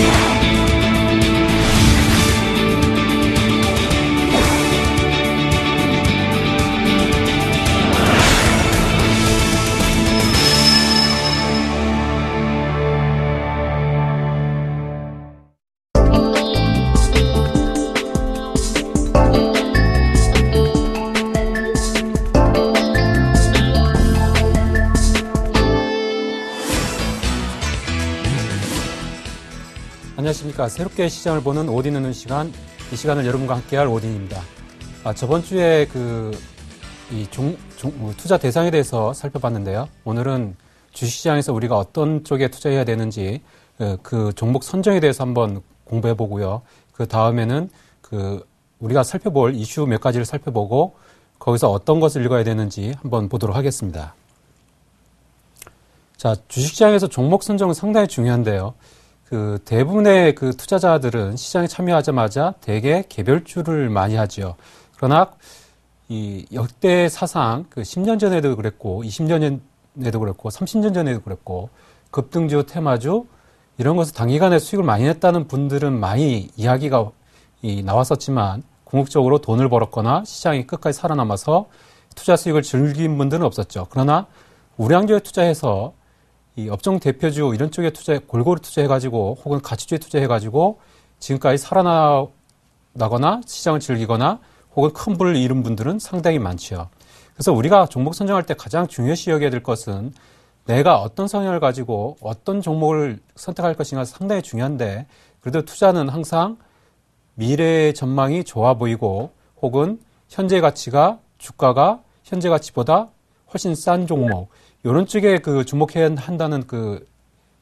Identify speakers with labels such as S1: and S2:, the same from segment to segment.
S1: Thank you. 안녕하십니까. 그러니까 새롭게 시장을 보는 오디 오는 시간, 이 시간을 여러분과 함께할 오디입니다 아, 저번 주에 그, 이 종, 종, 뭐 투자 대상에 대해서 살펴봤는데요. 오늘은 주식시장에서 우리가 어떤 쪽에 투자해야 되는지 어, 그 종목 선정에 대해서 한번 공부해 보고요. 그 다음에는 그 우리가 살펴볼 이슈 몇 가지를 살펴보고 거기서 어떤 것을 읽어야 되는지 한번 보도록 하겠습니다. 자, 주식시장에서 종목 선정은 상당히 중요한데요. 그 대부분의 그 투자자들은 시장에 참여하자마자 대개 개별주를 많이 하지요. 그러나 이 역대 사상 그 10년 전에도 그랬고 20년 전에도 그랬고 30년 전에도 그랬고 급등주, 테마주 이런 것을 단기간에 수익을 많이 냈다는 분들은 많이 이야기가 이 나왔었지만 궁극적으로 돈을 벌었거나 시장이 끝까지 살아남아서 투자 수익을 즐긴 분들은 없었죠. 그러나 우량주에 투자해서 이 업종 대표주 이런 쪽에 투자 골고루 투자해가지고 혹은 가치주에 투자해가지고 지금까지 살아나거나 시장을 즐기거나 혹은 큰 불을 잃은 분들은 상당히 많지요. 그래서 우리가 종목 선정할 때 가장 중요시 여겨야 될 것은 내가 어떤 성향을 가지고 어떤 종목을 선택할 것인가 상당히 중요한데 그래도 투자는 항상 미래의 전망이 좋아 보이고 혹은 현재 가치가 주가가 현재 가치보다 훨씬 싼 종목 이런 쪽에 그 주목해야 한다는 그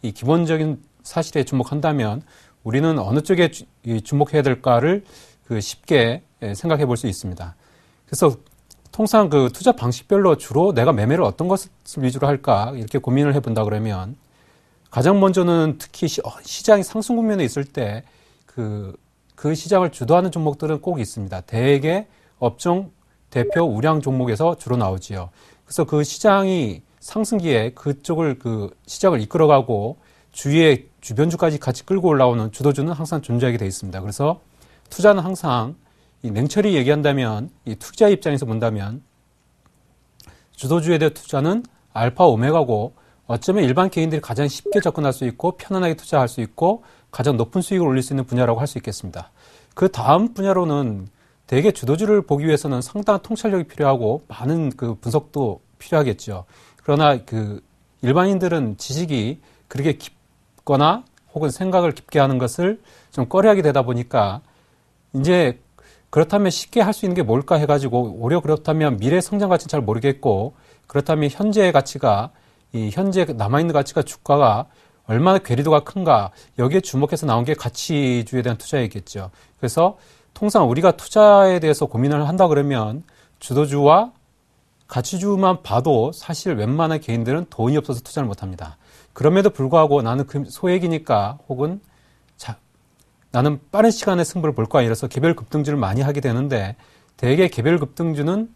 S1: 이 기본적인 사실에 주목한다면 우리는 어느 쪽에 주, 주목해야 될까를 그 쉽게 예, 생각해 볼 수 있습니다. 그래서 통상 그 투자 방식별로 주로 내가 매매를 어떤 것을 위주로 할까 이렇게 고민을 해본다 그러면 가장 먼저는 특히 시, 어, 장이 상승 국면에 있을 때그그 그 시장을 주도하는 종목들은 꼭 있습니다. 대개 업종 대표 우량 종목에서 주로 나오지요. 그래서 그 시장이 상승기에 그쪽을 그 시장을 이끌어가고 주위의 주변주까지 같이 끌고 올라오는 주도주는 항상 존재하게 되어 있습니다. 그래서 투자는 항상 냉철히 얘기한다면 투자 입장에서 본다면 주도주에 대한 투자는 알파 오메가고 어쩌면 일반 개인들이 가장 쉽게 접근할 수 있고 편안하게 투자할 수 있고 가장 높은 수익을 올릴 수 있는 분야라고 할 수 있겠습니다. 그 다음 분야로는 대개 주도주를 보기 위해서는 상당한 통찰력이 필요하고 많은 그 분석도 필요하겠죠. 그러나 그 일반인들은 지식이 그렇게 깊거나 혹은 생각을 깊게 하는 것을 좀 꺼려하게 되다 보니까 이제 그렇다면 쉽게 할 수 있는 게 뭘까 해가지고 오히려 그렇다면 미래 성장 가치는 잘 모르겠고 그렇다면 현재의 가치가 이 현재 남아있는 가치가 주가가 얼마나 괴리도가 큰가 여기에 주목해서 나온 게 가치주에 대한 투자이겠죠. 그래서 통상 우리가 투자에 대해서 고민을 한다 그러면 주도주와 가치주만 봐도 사실 웬만한 개인들은 돈이 없어서 투자를 못합니다. 그럼에도 불구하고 나는 그 소액이니까 혹은 자, 나는 빠른 시간에 승부를 볼 거야 이래서 개별 급등주를 많이 하게 되는데 대개 개별 급등주는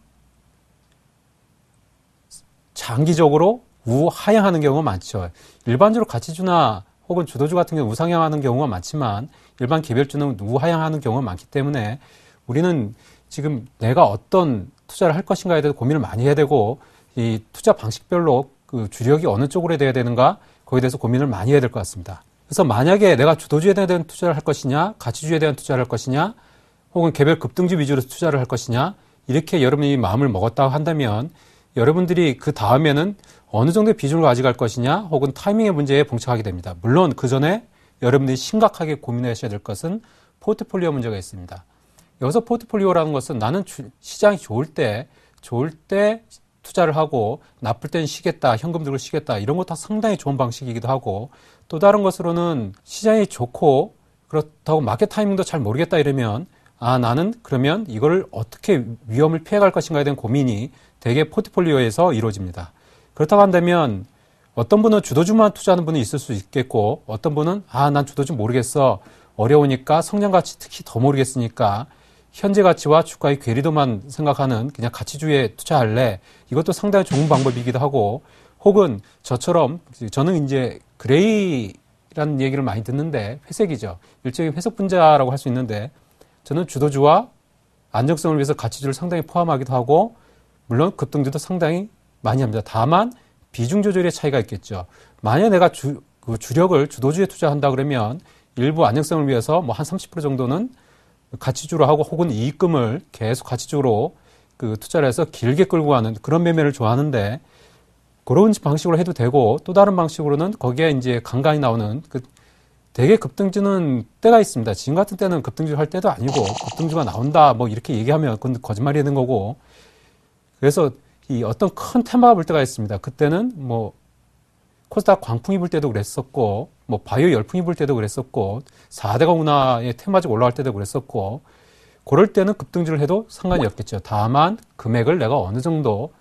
S1: 장기적으로 우하향하는 경우가 많죠. 일반적으로 가치주나 혹은 주도주 같은 경우 우상향하는 경우가 많지만 일반 개별주는 우하향하는 경우가 많기 때문에 우리는 지금 내가 어떤 투자를 할 것인가에 대해서 고민을 많이 해야 되고 이 투자 방식별로 그 주력이 어느 쪽으로 돼야 되는가 거기에 대해서 고민을 많이 해야 될 것 같습니다. 그래서 만약에 내가 주도주에 대한 투자를 할 것이냐 가치주에 대한 투자를 할 것이냐 혹은 개별 급등주 위주로 투자를 할 것이냐 이렇게 여러분이 마음을 먹었다고 한다면 여러분들이 그 다음에는 어느 정도의 비중을 가져갈 것이냐 혹은 타이밍의 문제에 봉착하게 됩니다. 물론 그 전에 여러분들이 심각하게 고민하셔야 될 것은 포트폴리오 문제가 있습니다. 여기서 포트폴리오라는 것은 나는 주, 시장이 좋을 때 좋을 때 투자를 하고 나쁠 땐 쉬겠다 현금 들을 쉬겠다 이런 것 다 상당히 좋은 방식이기도 하고 또 다른 것으로는 시장이 좋고 그렇다고 마켓 타이밍도 잘 모르겠다 이러면 아 나는 그러면 이걸 어떻게 위험을 피해갈 것인가에 대한 고민이 대개 포트폴리오에서 이루어집니다. 그렇다고 한다면 어떤 분은 주도주만 투자하는 분이 있을 수 있겠고 어떤 분은 아 난 주도주 모르겠어 어려우니까 성장 가치 특히 더 모르겠으니까 현재 가치와 주가의 괴리도만 생각하는 그냥 가치주의에 투자할래 이것도 상당히 좋은 방법이기도 하고 혹은 저처럼 저는 이제 그레이라는 얘기를 많이 듣는데 회색이죠 일종의 회색 분자라고 할 수 있는데 저는 주도주와 안정성을 위해서 가치주를 상당히 포함하기도 하고 물론 급등주도 상당히 많이 합니다 다만 비중 조절의 차이가 있겠죠 만약 내가 주, 그 주력을 주도주에 투자한다 그러면 일부 안정성을 위해서 뭐 한 30% 정도는 가치주로 하고 혹은 이익금을 계속 가치주로 그 투자를 해서 길게 끌고 가는 그런 매매를 좋아하는데 그런 방식으로 해도 되고 또 다른 방식으로는 거기에 이제 간간히 나오는 그 되게 급등주는 때가 있습니다. 지금 같은 때는 급등주 할 때도 아니고 급등주가 나온다 뭐 이렇게 얘기하면 그건 거짓말이 되는 거고 그래서 이 어떤 큰 테마가 불 때가 있습니다. 그때는 뭐 코스닥 광풍이 불 때도 그랬었고 뭐 바이오 열풍이 불 때도 그랬었고 4대강 운하의 테마적 올라갈 때도 그랬었고 그럴 때는 급등주를 해도 상관이 없겠죠. 다만 금액을 내가 어느 정도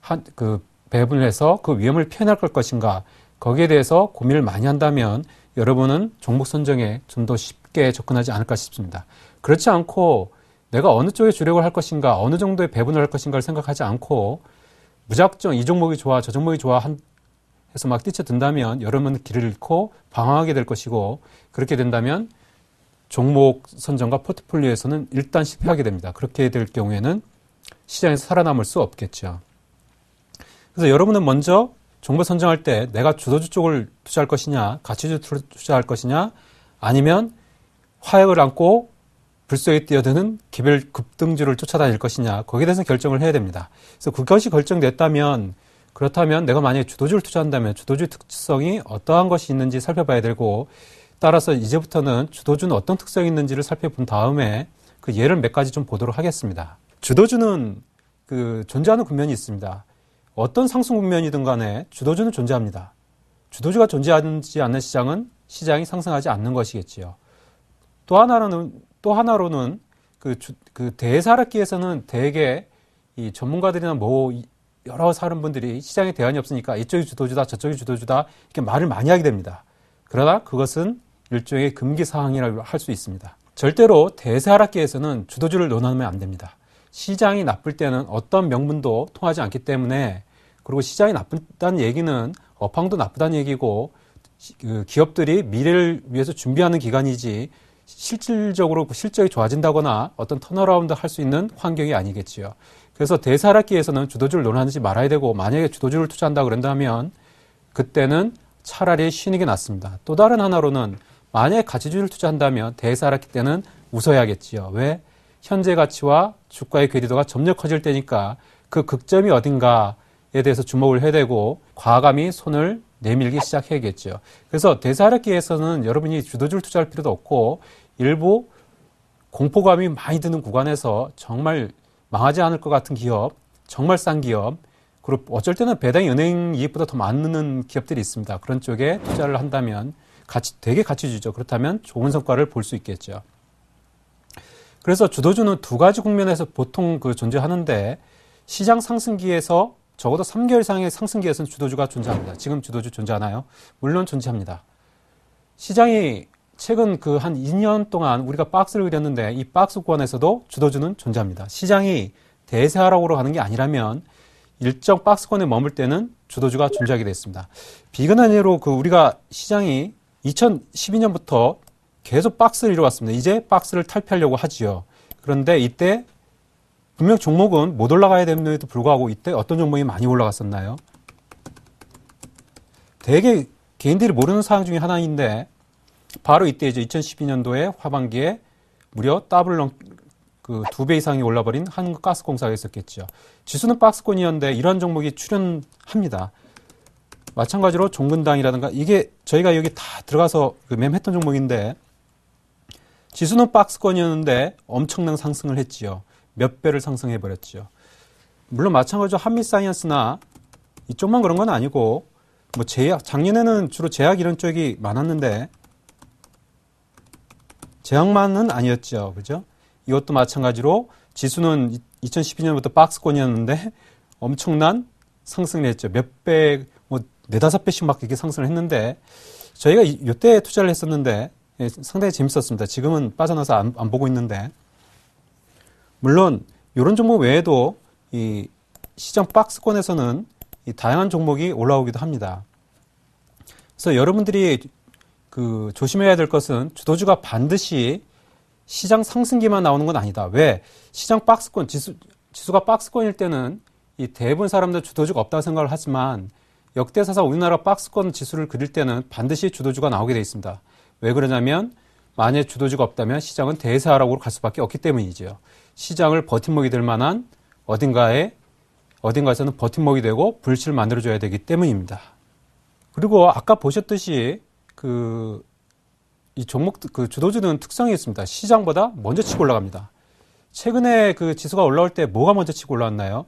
S1: 한 그 배분을 해서 그 위험을 피해날 걸 것인가 거기에 대해서 고민을 많이 한다면 여러분은 종목 선정에 좀 더 쉽게 접근하지 않을까 싶습니다. 그렇지 않고 내가 어느 쪽에 주력을 할 것인가 어느 정도의 배분을 할 것인가를 생각하지 않고 무작정 이 종목이 좋아 저 종목이 좋아 한, 해서 막 뛰쳐든다면 여러분 길을 잃고 방황하게 될 것이고 그렇게 된다면 종목 선정과 포트폴리오에서는 일단 실패하게 됩니다. 그렇게 될 경우에는 시장에서 살아남을 수 없겠죠. 그래서 여러분은 먼저 종목 선정할 때 내가 주도주 쪽을 투자할 것이냐, 가치주 투자할 것이냐, 아니면 화약을 안고 불속에 뛰어드는 개별 급등주를 쫓아다닐 것이냐, 거기에 대해서 결정을 해야 됩니다. 그래서 그것이 결정됐다면 그렇다면 내가 만약에 주도주를 투자한다면 주도주 특성이 어떠한 것이 있는지 살펴봐야 되고 따라서 이제부터는 주도주는 어떤 특성이 있는지를 살펴본 다음에 그 예를 몇 가지 좀 보도록 하겠습니다. 주도주는 그 존재하는 국면이 있습니다. 어떤 상승 국면이든 간에 주도주는 존재합니다. 주도주가 존재하지 않는 시장은 시장이 상승하지 않는 것이겠지요. 또 하나로는 또 하나로는 그, 주, 그대사라기에서는 대개 이 전문가들이나 뭐 여러 사람분들이 시장에 대안이 없으니까 이쪽이 주도주다 저쪽이 주도주다 이렇게 말을 많이 하게 됩니다. 그러나 그것은 일종의 금기 사항이라고 할 수 있습니다. 절대로 대세 하락기에서는 주도주를 논하면 안 됩니다. 시장이 나쁠 때는 어떤 명분도 통하지 않기 때문에 그리고 시장이 나쁘다는 얘기는 업황도 나쁘다는 얘기고 그 기업들이 미래를 위해서 준비하는 기간이지 실질적으로 실적이 좋아진다거나 어떤 턴어라운드 할 수 있는 환경이 아니겠지요. 그래서 대사락기에서는 주도주를 논하는지 말아야 되고 만약에 주도주를 투자한다 그런다면 그때는 차라리 쉬는 게 낫습니다. 또 다른 하나로는 만약에 가치주를 투자한다면 대사락기 때는 웃어야겠지요. 왜? 현재 가치와 주가의 괴리도가 점점 커질 때니까 그 극점이 어딘가에 대해서 주목을 해야 되고 과감히 손을 내밀기 시작해야겠죠. 그래서 대사하기에서는 여러분이 주도주를 투자할 필요도 없고 일부 공포감이 많이 드는 구간에서 정말 망하지 않을 것 같은 기업, 정말 싼 기업, 그리고 어쩔 때는 배당이 은행 이익보다 더많는 기업들이 있습니다. 그런 쪽에 투자를 한다면 가치, 되게 가치 주죠. 그렇다면 좋은 성과를 볼 수 있겠죠. 그래서 주도주는 두 가지 국면에서 보통 그 존재하는데 시장 상승기에서 적어도 3개월 이상의 상승기에서는 주도주가 존재합니다. 지금 주도주 존재하나요? 물론 존재합니다. 시장이 최근 그 한 2년 동안 우리가 박스를 그렸는데 이 박스 권에서도 주도주는 존재합니다. 시장이 대세 하락으로 는게 아니라면 일정 박스권에 머물 때는 주도주가 존재하게 됐습니다. 비근한 예로 그 우리가 시장이 2012년부터 계속 박스를 이뤄왔습니다. 이제 박스를 탈피하려고 하지요. 그런데 이때 분명 종목은 못 올라가야 되는데도 불구하고 이때 어떤 종목이 많이 올라갔었나요? 대개 개인들이 모르는 사항 중에 하나인데 바로 이때이죠. 2012년도에 하반기에 무려 더블 넘, 그 두 배 이상이 올라버린 한국가스공사가 있었겠죠. 지수는 박스권이었는데 이러한 종목이 출현합니다. 마찬가지로 종근당이라든가 이게 저희가 여기 다 들어가서 그 맴했던 종목인데 지수는 박스권이었는데 엄청난 상승을 했지요. 몇 배를 상승해버렸지요. 물론 마찬가지로 한미사이언스나 이쪽만 그런 건 아니고 뭐 제약 작년에는 주로 제약 이런 쪽이 많았는데 제약만은 아니었죠. 그죠? 이것도 마찬가지로 지수는 2012년부터 박스권이었는데 엄청난 상승을 했죠. 몇 배, 뭐, 네다섯 배씩 막 이렇게 상승을 했는데 저희가 이때 투자를 했었는데 예, 상당히 재밌었습니다. 지금은 빠져나서 안, 안 보고 있는데 물론 이런 종목 외에도 이 시장 박스권에서는 이 다양한 종목이 올라오기도 합니다. 그래서 여러분들이 그 조심해야 될 것은 주도주가 반드시 시장 상승기만 나오는 건 아니다. 왜? 시장 박스권, 지수, 지수가 박스권일 때는 이 대부분 사람들 주도주가 없다고 생각을 하지만 역대사상 우리나라 박스권 지수를 그릴 때는 반드시 주도주가 나오게 되어 있습니다. 왜 그러냐면 만약 주도주가 없다면 시장은 대사라고 갈 수밖에 없기 때문이지요. 시장을 버팀목이 될 만한 어딘가에 어딘가에서는 버팀목이 되고 불씨를 만들어줘야 되기 때문입니다. 그리고 아까 보셨듯이 그이 종목 그 주도주는 특성이 있습니다. 시장보다 먼저 치고 올라갑니다. 최근에 그 지수가 올라올 때 뭐가 먼저 치고 올라왔나요?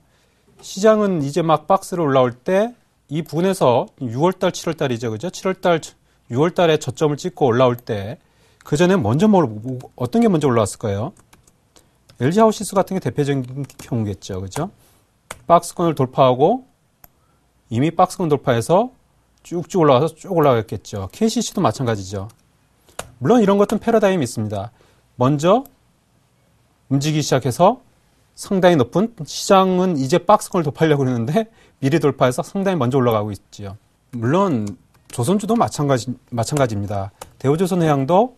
S1: 시장은 이제 막 박스로 올라올 때 이부 분에서 6월달, 7월달이죠, 그죠? 7월달, 6월달에 저점을 찍고 올라올 때 그 전에 먼저 뭐 어떤 게 먼저 올라왔을까요? LG 하우시스 같은 게 대표적인 경우겠죠, 그죠? 박스권을 돌파하고 이미 박스권 돌파해서 쭉쭉 올라가서 쭉 올라가겠죠. KCC도 마찬가지죠. 물론 이런 것은 들 패러다임이 있습니다. 먼저 움직이기 시작해서 상당히 높은 시장은 이제 박스권을 돌파하려고 그러는데 미리 돌파해서 상당히 먼저 올라가고 있죠 물론 조선주도 마찬가지, 마찬가지입니다. 대우조선해양도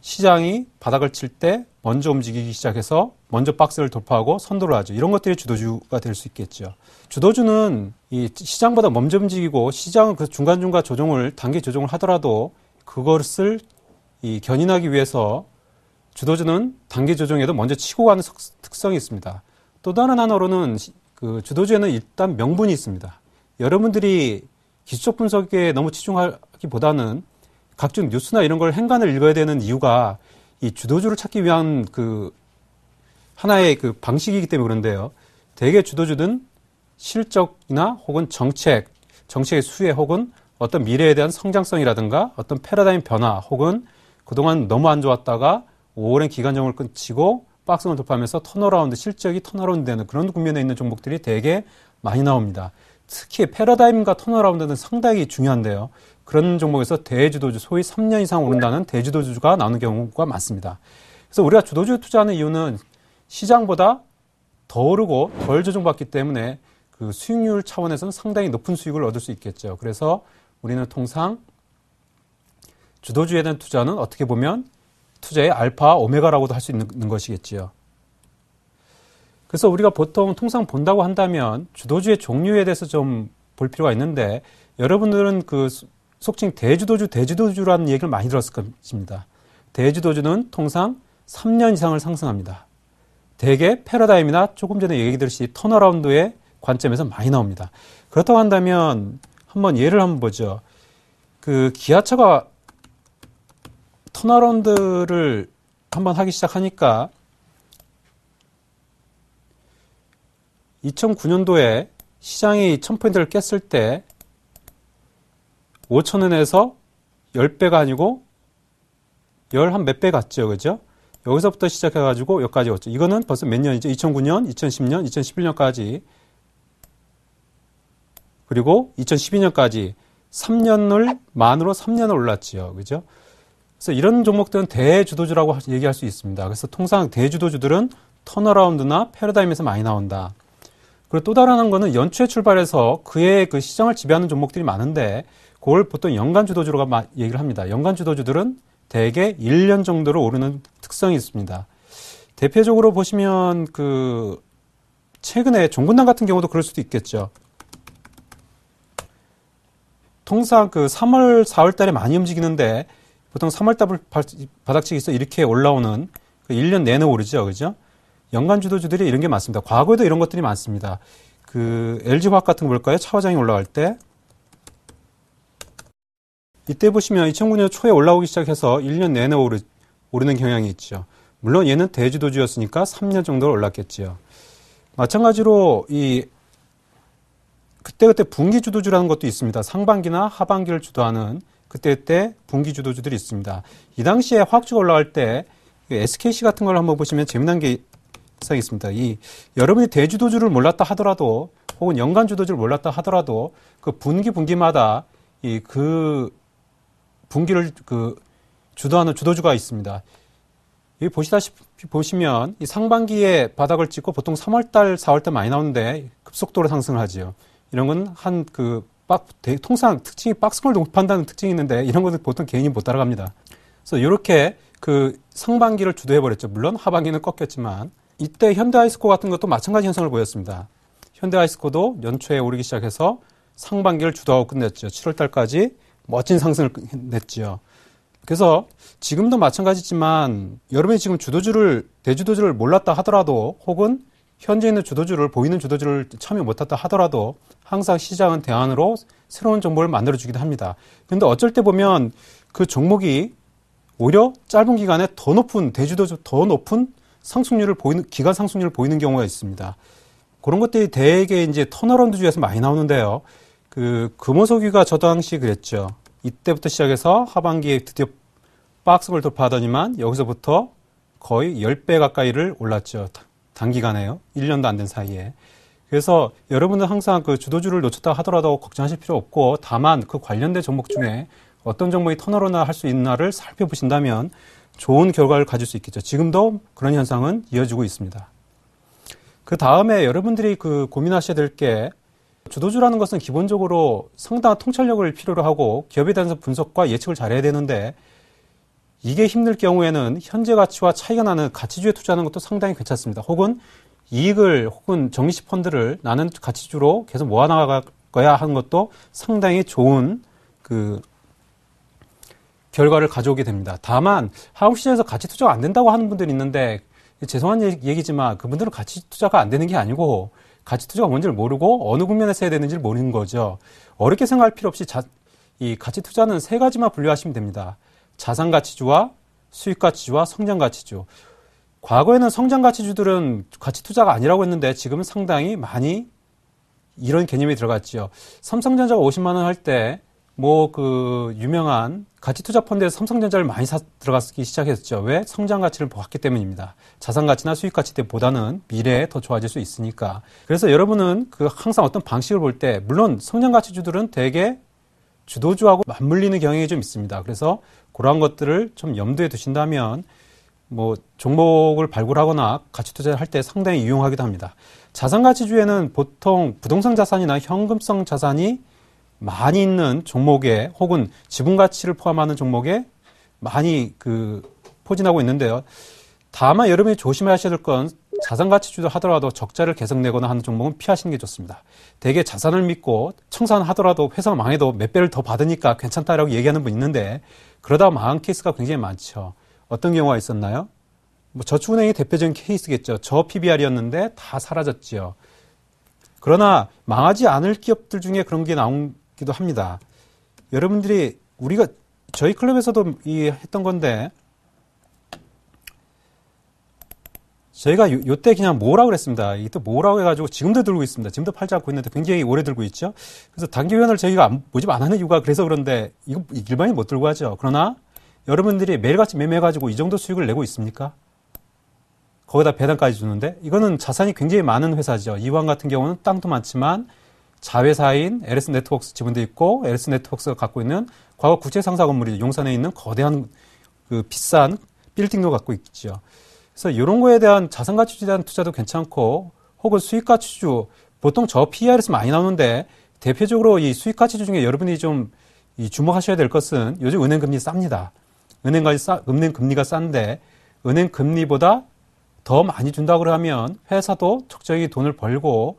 S1: 시장이 바닥을 칠 때 먼저 움직이기 시작해서 먼저 박스를 돌파하고 선도를 하죠. 이런 것들이 주도주가 될 수 있겠죠. 주도주는 이 시장보다 먼저 움직이고 시장은 그 중간중간 조정을 단계 조정을 하더라도 그것을 이 견인하기 위해서 주도주는 단계 조정에도 먼저 치고 가는 특성이 있습니다. 또 다른 하나로는 그 주도주에는 일단 명분이 있습니다. 여러분들이 기술적 분석에 너무 치중하기보다는 각종 뉴스나 이런 걸 행간을 읽어야 되는 이유가 이 주도주를 찾기 위한 그 하나의 그 방식이기 때문에 그런데요. 대개 주도주는 실적이나 혹은 정책, 정책의 수혜 혹은 어떤 미래에 대한 성장성이라든가 어떤 패러다임 변화 혹은 그동안 너무 안 좋았다가 오랜 기간정을 끊치고 박스만 돌파하면서 턴어라운드 실적이 턴어라운드 되는 그런 국면에 있는 종목들이 되게 많이 나옵니다. 특히 패러다임과 턴어라운드는 상당히 중요한데요. 그런 종목에서 대주도주 소위 3년 이상 오른다는 대주도주가 나오는 경우가 많습니다. 그래서 우리가 주도주 투자하는 이유는 시장보다 더 오르고 덜 조정받기 때문에 그 수익률 차원에서는 상당히 높은 수익을 얻을 수 있겠죠. 그래서 우리는 통상 주도주에 대한 투자는 어떻게 보면 투자의 알파 오메가라고도 할 수 있는 것이겠지요. 그래서 우리가 보통 통상 본다고 한다면 주도주의 종류에 대해서 좀 볼 필요가 있는데 여러분들은 그 속칭 대주도주, 대주도주라는 얘기를 많이 들었을 것입니다. 대주도주는 통상 3년 이상을 상승합니다. 대개 패러다임이나 조금 전에 얘기 드렸듯이 턴어라운드에 관점에서 많이 나옵니다. 그렇다고 한다면 한번 예를 한번 보죠. 그 기아차가 턴어라운드를 한번 하기 시작하니까 2009년도에 시장이 1000포인트를 깼을 때 5천원에서 10배가 아니고 1 1한몇 배 갔죠. 그죠? 여기서부터 시작해가지고 여기까지 왔죠. 이거는 벌써 몇 년이죠? 2009년, 2010년, 2011년까지 그리고 2012년까지 3년을 만으로 3년을 올랐지요. 그죠? 그래서 이런 종목들은 대주도주라고 얘기할 수 있습니다. 그래서 통상 대주도주들은 턴어라운드나 패러다임에서 많이 나온다. 그리고 또 다른 한 거는 연초에 출발해서 그의 그 시장을 지배하는 종목들이 많은데 그걸 보통 연간 주도주로 가 얘기를 합니다. 연간 주도주들은 대개 1년 정도로 오르는 특성이 있습니다. 대표적으로 보시면 그 최근에 종군단 같은 경우도 그럴 수도 있겠죠. 통상 그 3월, 4월 달에 많이 움직이는데 보통 3월 달 바닥치기에서 이렇게 올라오는 그 1년 내내 오르죠. 그죠? 연간 주도주들이 이런 게 많습니다. 과거에도 이런 것들이 많습니다. 그 LG화학 같은 거 볼까요? 차화장이 올라갈 때. 이때 보시면 2009년 초에 올라오기 시작해서 1년 내내 오르, 오르는 경향이 있죠. 물론 얘는 대주도주였으니까 3년 정도 올랐겠지요. 마찬가지로 이 그때그때 분기 주도주라는 것도 있습니다. 상반기나 하반기를 주도하는 그때그때 분기 주도주들이 있습니다. 이 당시에 화학주가 올라갈 때 SKC 그 같은 걸 한번 보시면 재미난 게 상이 있습니다. 이 여러분이 대주도주를 몰랐다 하더라도 혹은 연간 주도주를 몰랐다 하더라도 그 분기 분기마다 이 그 분기를 그 주도하는 주도주가 있습니다. 여기 보시다시피 보시면 이 상반기에 바닥을 찍고 보통 3월달, 4월달 많이 나오는데 급속도로 상승을 하지요. 이런 건 한 그 빡, 통상 특징이 박스권을 동반한다는 특징이 있는데 이런 것은 보통 개인이 못 따라갑니다. 그래서 이렇게 그 상반기를 주도해 버렸죠. 물론 하반기는 꺾였지만 이때 현대아이스코 같은 것도 마찬가지 현상을 보였습니다. 현대아이스코도 연초에 오르기 시작해서 상반기를 주도하고 끝냈죠. 7월 달까지 멋진 상승을 냈죠. 그래서 지금도 마찬가지지만 여러분이 지금 주도주를 대주도주를 몰랐다 하더라도 혹은 현재 있는 주도주를 보이는 주도주를 참여 못했다 하더라도 항상 시장은 대안으로 새로운 정보를 만들어주기도 합니다. 그런데 어쩔 때 보면 그 종목이 오히려 짧은 기간에 더 높은 대주도주 더 높은 상승률을 보이는 기간 상승률을 보이는 경우가 있습니다. 그런 것들이 대개 이제 턴어라드 주에서 많이 나오는데요. 그 금호석유가 저 당시 그랬죠. 이때부터 시작해서 하반기에 드디어 박스볼 돌파하더니만 여기서부터 거의 10배 가까이를 올랐죠. 단기간에요. 1년도 안 된 사이에. 그래서 여러분은 항상 그 주도주를 놓쳤다 하더라도 걱정하실 필요 없고 다만 그 관련된 종목 중에 어떤 종목이 터널로나 할 수 있나를 살펴보신다면 좋은 결과를 가질 수 있겠죠. 지금도 그런 현상은 이어지고 있습니다. 그 다음에 여러분들이 그 고민하셔야 될 게 주도주라는 것은 기본적으로 상당한 통찰력을 필요로 하고 기업에 대한 분석과 예측을 잘해야 되는데 이게 힘들 경우에는 현재 가치와 차이가 나는 가치주에 투자하는 것도 상당히 괜찮습니다. 혹은 이익을 혹은 정립식 펀드를 나는 가치주로 계속 모아나갈 거야 하는 것도 상당히 좋은 그 결과를 가져오게 됩니다. 다만 한국 시장에서 가치 투자가 안 된다고 하는 분들이 있는데 죄송한 얘기지만 그분들은 가치 투자가 안 되는 게 아니고 가치 투자가 뭔지를 모르고 어느 국면에서 해야 되는지를 모르는 거죠. 어렵게 생각할 필요 없이 자, 이 가치 투자는 세 가지만 분류하시면 됩니다. 자산 가치주와 수익 가치주와 성장 가치주. 과거에는 성장 가치주들은 가치 투자가 아니라고 했는데 지금은 상당히 많이 이런 개념이 들어갔지요. 삼성전자가 50만 원 할 때 뭐 그 유명한 가치 투자 펀드에서 삼성전자를 많이 사 들어갔기 시작했죠. 왜? 성장 가치를 보았기 때문입니다. 자산 가치나 수익 가치 때보다는 미래에 더 좋아질 수 있으니까. 그래서 여러분은 그 항상 어떤 방식을 볼 때 물론 성장 가치주들은 대개 주도주하고 맞물리는 경향이 좀 있습니다. 그래서 그러한 것들을 좀 염두에 두신다면 뭐 종목을 발굴하거나 가치 투자를 할 때 상당히 유용하기도 합니다. 자산 가치주에는 보통 부동산 자산이나 현금성 자산이 많이 있는 종목에 혹은 지분 가치를 포함하는 종목에 많이 그 포진하고 있는데요. 다만 여러분이 조심하셔야 될 건 자산 가치 주도 하더라도 적자를 계속 내거나 하는 종목은 피하시는 게 좋습니다. 대개 자산을 믿고 청산하더라도 회사가 망해도 몇 배를 더 받으니까 괜찮다라고 얘기하는 분 있는데 그러다 망한 케이스가 굉장히 많죠. 어떤 경우가 있었나요? 뭐 저축은행이 대표적인 케이스겠죠. 저 PBR이었는데 다 사라졌지요. 그러나 망하지 않을 기업들 중에 그런 게 나오기도 합니다. 여러분들이 우리가 저희 클럽에서도 이 했던 건데 저희가 요, 요때 그냥 뭐라고 그랬습니다. 이게또 뭐라고 해가지고 지금도 들고 있습니다. 지금도 팔지 않고 있는데 굉장히 오래 들고 있죠. 그래서 단기회원을 저희가 안, 모집 안 하는 이유가 그래서 그런데 이거 일반인 못 들고 하죠. 그러나 여러분들이 매일같이 매매해가지고 이 정도 수익을 내고 있습니까? 거기다 배당까지 주는데 이거는 자산이 굉장히 많은 회사죠. 이왕 같은 경우는 땅도 많지만 자회사인 LS 네트워크스 지분도 있고 LS 네트워크스가 갖고 있는 과거 국제상사 건물이 용산에 있는 거대한 그 비싼 빌딩도 갖고 있죠. 그래서 이런 거에 대한 자산 가치주에 대한 투자도 괜찮고 혹은 수익 가치주 보통 저 PER에서 많이 나오는데 대표적으로 이 수익 가치주 중에 여러분이 좀 주목하셔야 될 것은 요즘 은행 금리 쌉니다. 은행까지 싸, 은행 금리가 싼데 은행 금리보다 더 많이 준다고 하면 회사도 적절히 돈을 벌고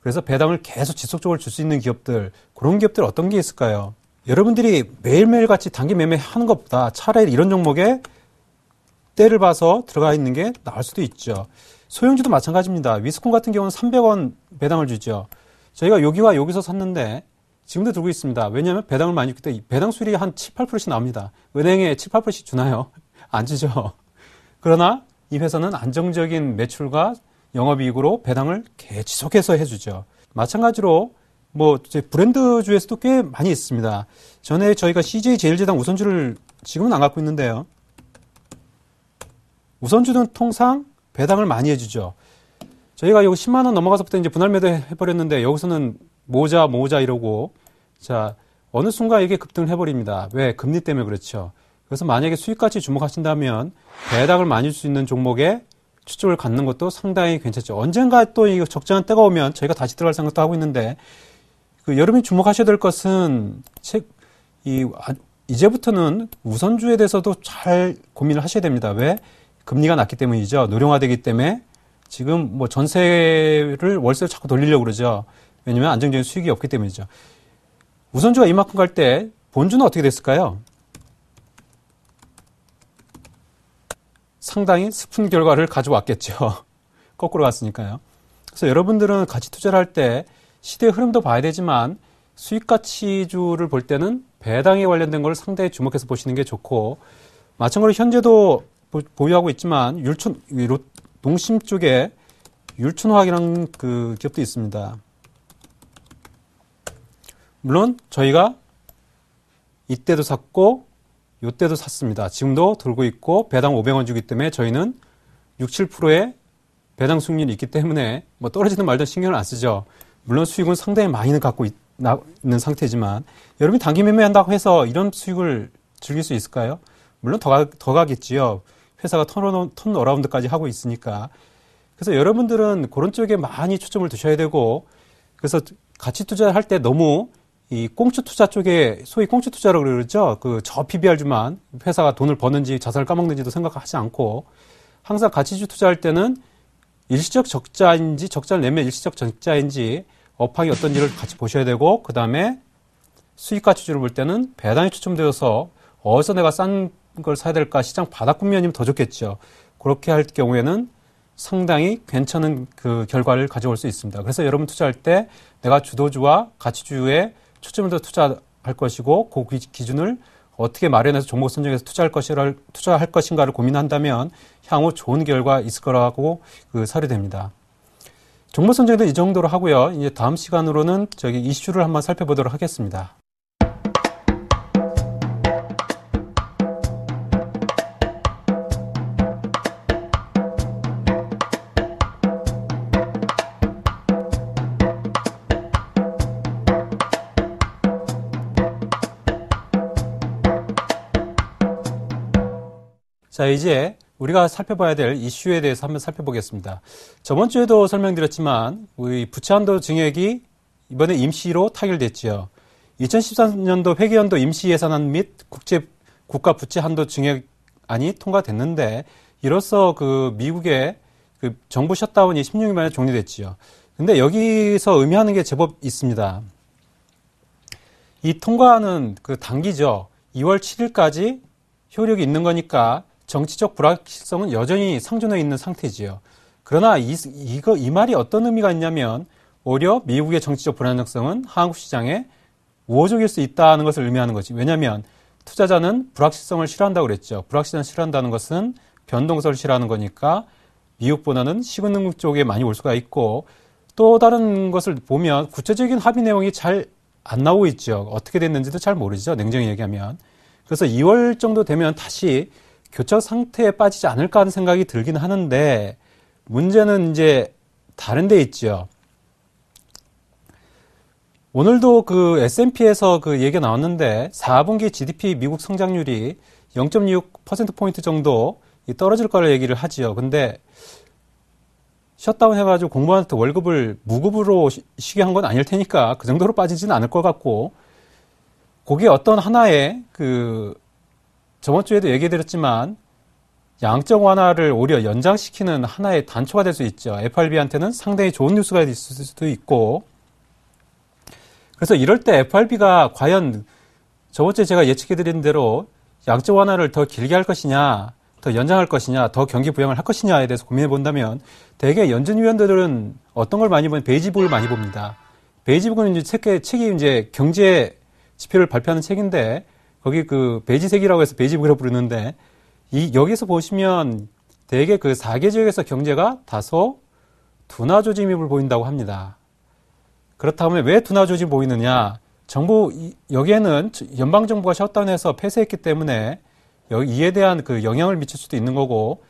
S1: 그래서 배당을 계속 지속적으로 줄 수 있는 기업들 그런 기업들 어떤 게 있을까요? 여러분들이 매일매일 같이 단기 매매하는 것보다 차라리 이런 종목에 때를 봐서 들어가 있는 게 나을 수도 있죠. 소형주도 마찬가지입니다. 위스콘 같은 경우는 300원 배당을 주죠. 저희가 여기와 여기서 샀는데 지금도 들고 있습니다. 왜냐하면 배당을 많이 주기 때문에 배당 수율이 한 7, 8%씩 나옵니다. 은행에 7, 8%씩 주나요? 안 주죠. 그러나 이 회사는 안정적인 매출과 영업이익으로 배당을 계속해서 해주죠. 마찬가지로 뭐 브랜드주에서도 꽤 많이 있습니다. 전에 저희가 CJ 제일제당 우선주를 지금은 안 갖고 있는데요. 우선주는 통상 배당을 많이 해주죠. 저희가 여기 10만 원 넘어가서부터 이제 분할 매도 해버렸는데 여기서는 모자 모자 이러고 자 어느 순간 이게 급등을 해버립니다. 왜 금리 때문에 그렇죠. 그래서 만약에 수익까지 주목하신다면 배당을 많이 줄 수 있는 종목에 추적을 갖는 것도 상당히 괜찮죠. 언젠가 또이거 적절한 때가 오면 저희가 다시 들어갈 생각도 하고 있는데 그 여러분이 주목하셔야 될 것은 책이 아, 이제부터는 우선주에 대해서도 잘 고민을 하셔야 됩니다. 왜? 금리가 낮기 때문이죠. 노령화되기 때문에 지금 뭐 전세를 월세를 자꾸 돌리려고 그러죠. 왜냐면 하 안정적인 수익이 없기 때문이죠. 우선주가 이만큼 갈 때 본주는 어떻게 됐을까요? 상당히 슬픈 결과를 가져왔겠죠. 거꾸로 갔으니까요. 그래서 여러분들은 가치 투자를 할 때 시대의 흐름도 봐야 되지만 수익 가치주를 볼 때는 배당에 관련된 걸 상당히 주목해서 보시는 게 좋고 마찬가지로 현재도 보유하고 있지만 율촌 농심 쪽에 율촌화학이라는 그 기업도 있습니다. 물론 저희가 이때도 샀고 요때도 샀습니다. 지금도 돌고 있고 배당 500원 주기 때문에 저희는 6, 7%의 배당 수익률이 있기 때문에 뭐 떨어지든 말든 신경을 안 쓰죠. 물론 수익은 상당히 많이는 갖고 있, 나, 있는 상태지만 여러분이 단기 매매한다고 해서 이런 수익을 즐길 수 있을까요? 물론 더, 가, 더 가겠지요. 회사가 턴어라운드, 턴어라운드까지 하고 있으니까 그래서 여러분들은 그런 쪽에 많이 초점을 두셔야 되고 그래서 가치 투자를 할 때 너무 이꽁초 투자 쪽에 소위 꽁초 투자라고 그러죠. 그 저 PBR주만 회사가 돈을 버는지 자산을 까먹는지도 생각하지 않고 항상 가치주 투자할 때는 일시적 적자인지 적자를 내면 일시적 적자인지 업황이 어떤지를 같이 보셔야 되고 그 다음에 수익 가치주를 볼 때는 배당이 추첨되어서 어디서 내가 싼걸 사야 될까? 시장 바닥 국면이면 더 좋겠죠. 그렇게 할 경우에는 상당히 괜찮은 그 결과를 가져올 수 있습니다. 그래서 여러분 투자할 때 내가 주도주와 가치주에 초점을 더 투자할 것이고 그 기준을 어떻게 마련해서 종목 선정해서 투자할 것이를 투자할 것인가를 고민한다면 향후 좋은 결과 있을 거라고 그 사료됩니다. 종목 선정도 이 정도로 하고요. 이제 다음 시간으로는 저기 이슈를 한번 살펴보도록 하겠습니다. 자, 이제 우리가 살펴봐야 될 이슈에 대해서 한번 살펴보겠습니다. 저번 주에도 설명드렸지만 우리 부채한도 증액이 이번에 임시로 타결됐지요. 2013년도 회계연도 임시 예산안 및 국제 국가 부채 한도 증액안이 통과됐는데 이로써 그 미국의 그 정부 셧다운이 16일 만에 종료됐지요. 근데 여기서 의미하는 게 제법 있습니다. 이 통과하는 그 단기죠. 2월 7일까지 효력이 있는 거니까 정치적 불확실성은 여전히 상존해 있는 상태지요. 그러나 이, 이거, 이 말이 어떤 의미가 있냐면 오히려 미국의 정치적 불안정성은 한국 시장에 우호적일 수 있다는 것을 의미하는 거지. 왜냐하면 투자자는 불확실성을 싫어한다고 그랬죠. 불확실성을 싫어한다는 것은 변동성을 싫어하는 거니까 미국보다는 시군능국 쪽에 많이 올 수가 있고 또 다른 것을 보면 구체적인 합의 내용이 잘 안 나오고 있죠. 어떻게 됐는지도 잘 모르죠. 냉정히 얘기하면. 그래서 2월 정도 되면 다시 교착 상태에 빠지지 않을까 하는 생각이 들긴 하는데 문제는 이제 다른 데 있죠. 오늘도 그 S&P에서 그 얘기가 나왔는데 4분기 GDP 미국 성장률이 0.6%포인트 정도 떨어질 거라 얘기를 하지요. 근데 셧다운 해가지고 공무원한테 월급을 무급으로 쉬게 한 건 아닐 테니까 그 정도로 빠지지는 않을 것 같고 거기에 어떤 하나의 그 저번 주에도 얘기드렸지만 양적 완화를 오히려 연장시키는 하나의 단초가 될 수 있죠. FRB한테는 상당히 좋은 뉴스가 있을 수도 있고 그래서 이럴 때 FRB가 과연 저번 주에 제가 예측해드린 대로 양적 완화를 더 길게 할 것이냐, 더 연장할 것이냐, 더 경기 부양을 할 것이냐에 대해서 고민해 본다면 대개 연준위원들은 어떤 걸 많이 보면 베이지북을 많이 봅니다. 베이지북은 이제 책의 책이 이제 경제 지표를 발표하는 책인데 거기 그배지색이라고 해서 배지북이라고 부르는데 이 여기서 보시면 대개 그 4개 지역에서 경제가 다소 둔화 조짐을 보인다고 합니다. 그렇다면 왜 둔화 조짐 이 보이느냐? 정부 여기에는 연방 정부가 셧다운해서 폐쇄했기 때문에 이에 대한 그 영향을 미칠 수도 있는 거고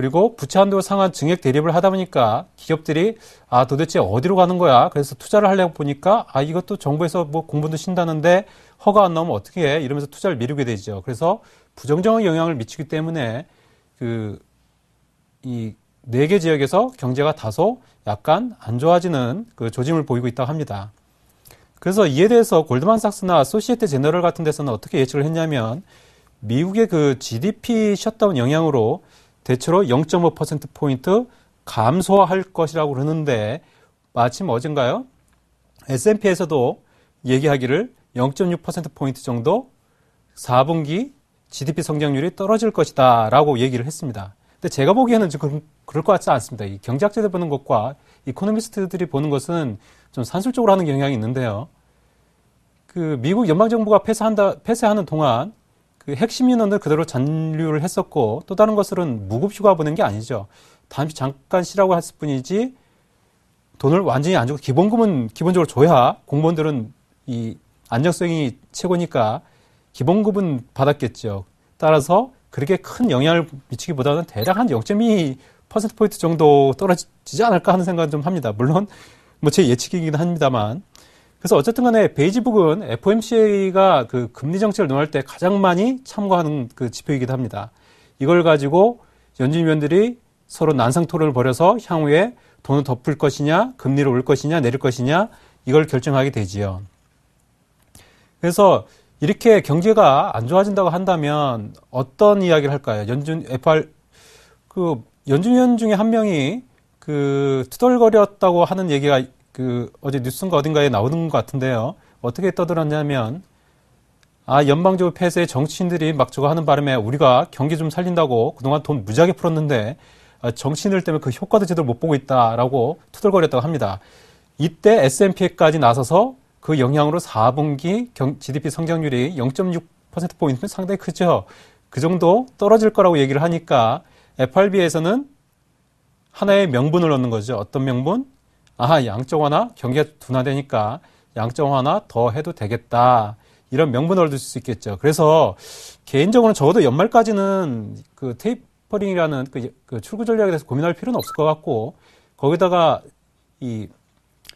S1: 그리고 부채한도 상한 증액 대립을 하다 보니까 기업들이 아 도대체 어디로 가는 거야? 그래서 투자를 하려고 보니까 아 이것도 정부에서 뭐 공분도 신다는데 허가 안 나오면 어떻게 해? 이러면서 투자를 미루게 되죠. 그래서 부정적인 영향을 미치기 때문에 그 이 네 개 지역에서 경제가 다소 약간 안 좋아지는 그 조짐을 보이고 있다고 합니다. 그래서 이에 대해서 골드만삭스나 소시에테 제너럴 같은 데서는 어떻게 예측을 했냐면 미국의 그 GDP 셧다운 영향으로 대체로 0.5%포인트 감소할 것이라고 그러는데 마침 어젠가요? S&P에서도 얘기하기를 0.6%포인트 정도 4분기 GDP 성장률이 떨어질 것이다 라고 얘기를 했습니다. 근데 제가 보기에는 지금 그럴 것 같지 않습니다. 이 경제학자들 보는 것과 이코노미스트들이 보는 것은 좀 산술적으로 하는 경향이 있는데요. 그 미국 연방정부가 폐쇄한다, 폐쇄하는 동안 그 핵심 인원들 그대로 잔류를 했었고 또 다른 것들은 무급휴가 보낸 게 아니죠. 잠시 잠깐 쉬라고 했을 뿐이지 돈을 완전히 안 주고 기본금은 기본적으로 줘야 공무원들은 이 안정성이 최고니까 기본급은 받았겠죠. 따라서 그렇게 큰 영향을 미치기보다는 대략 한0.2% 포인트 정도 떨어지지 않을까 하는 생각은 좀 합니다. 물론 뭐 제 예측이기는 합니다만 그래서 어쨌든 간에 베이지북은 FOMC가 그 금리 정책을 논할 때 가장 많이 참고하는 그 지표이기도 합니다. 이걸 가지고 연준위원들이 서로 난상 토론을 벌여서 향후에 돈을 덮을 것이냐, 금리를 올 것이냐, 내릴 것이냐, 이걸 결정하게 되지요. 그래서 이렇게 경제가 안 좋아진다고 한다면 어떤 이야기를 할까요? 연준, FR, 그, 연준위원 중에 한 명이 그, 투덜거렸다고 하는 얘기가 그 어제 뉴스가 어딘가에 나오는 것 같은데요. 어떻게 떠들었냐면 아 연방제도 폐쇄 정치인들이 막 저거 하는 바람에 우리가 경기 좀 살린다고 그동안 돈 무지하게 풀었는데 아, 정치인들 때문에 그 효과도 제대로 못 보고 있다라고 투덜거렸다고 합니다. 이때 S&P까지 나서서 그 영향으로 4분기 경, GDP 성장률이 0.6%포인트면 상당히 크죠. 그 정도 떨어질 거라고 얘기를 하니까 FRB에서는 하나의 명분을 얻는 거죠. 어떤 명분? 아, 양적 완화 경기가 둔화되니까 양적 완화 더 해도 되겠다. 이런 명분을 얻을 수 있겠죠. 그래서 개인적으로는 적어도 연말까지는 그 테이퍼링이라는 그, 그 출구 전략에 대해서 고민할 필요는 없을 것 같고 거기다가 이